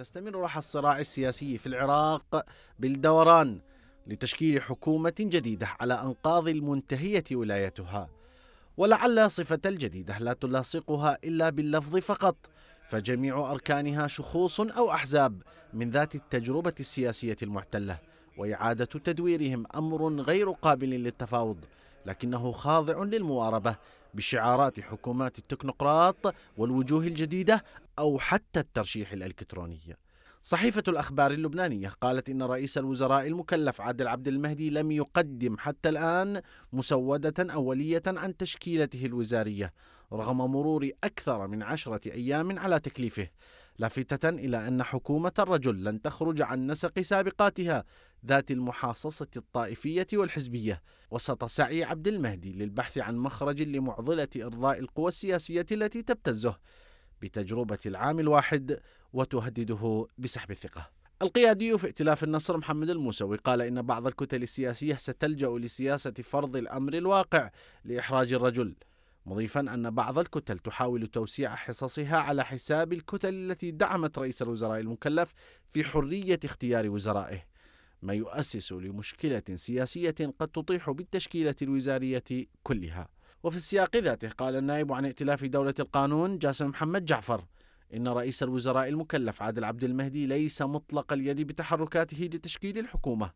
تستمر راح الصراع السياسي في العراق بالدوران لتشكيل حكومة جديدة على أنقاض المنتهية ولايتها ولعل صفة الجديدة لا تلاصقها إلا باللفظ فقط فجميع أركانها شخوص أو أحزاب من ذات التجربة السياسية المعتلة وإعادة تدويرهم أمر غير قابل للتفاوض لكنه خاضع للمواربة بشعارات حكومات التكنوقراط والوجوه الجديدة أو حتى الترشيح الإلكترونية صحيفة الأخبار اللبنانية قالت إن رئيس الوزراء المكلف عادل عبد المهدي لم يقدم حتى الآن مسودة أولية عن تشكيلته الوزارية رغم مرور أكثر من عشرة أيام على تكليفه لافتة إلى أن حكومة الرجل لن تخرج عن نسق سابقاتها ذات المحاصصة الطائفية والحزبية وسط سعي عبد المهدي للبحث عن مخرج لمعضلة إرضاء القوى السياسية التي تبتزه بتجربة العام الواحد وتهدده بسحب الثقة القيادي في ائتلاف النصر محمد الموسوي قال إن بعض الكتل السياسية ستلجأ لسياسة فرض الأمر الواقع لإحراج الرجل مضيفا أن بعض الكتل تحاول توسيع حصصها على حساب الكتل التي دعمت رئيس الوزراء المكلف في حرية اختيار وزرائه ما يؤسس لمشكلة سياسية قد تطيح بالتشكيلة الوزارية كلها وفي السياق ذاته قال النائب عن ائتلاف دولة القانون جاسم محمد جعفر إن رئيس الوزراء المكلف عادل عبد المهدي ليس مطلق اليد بتحركاته لتشكيل الحكومة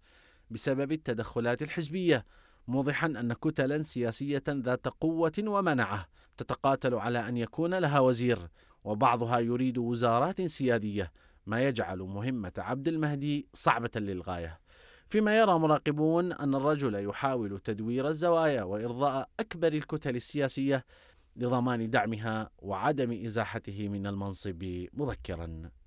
بسبب التدخلات الحزبية موضحا أن كتلا سياسية ذات قوة ومنعة تتقاتل على أن يكون لها وزير وبعضها يريد وزارات سيادية ما يجعل مهمة عبد المهدي صعبة للغاية فيما يرى مراقبون أن الرجل يحاول تدوير الزوايا وإرضاء أكبر الكتل السياسية لضمان دعمها وعدم إزاحته من المنصب مبكرا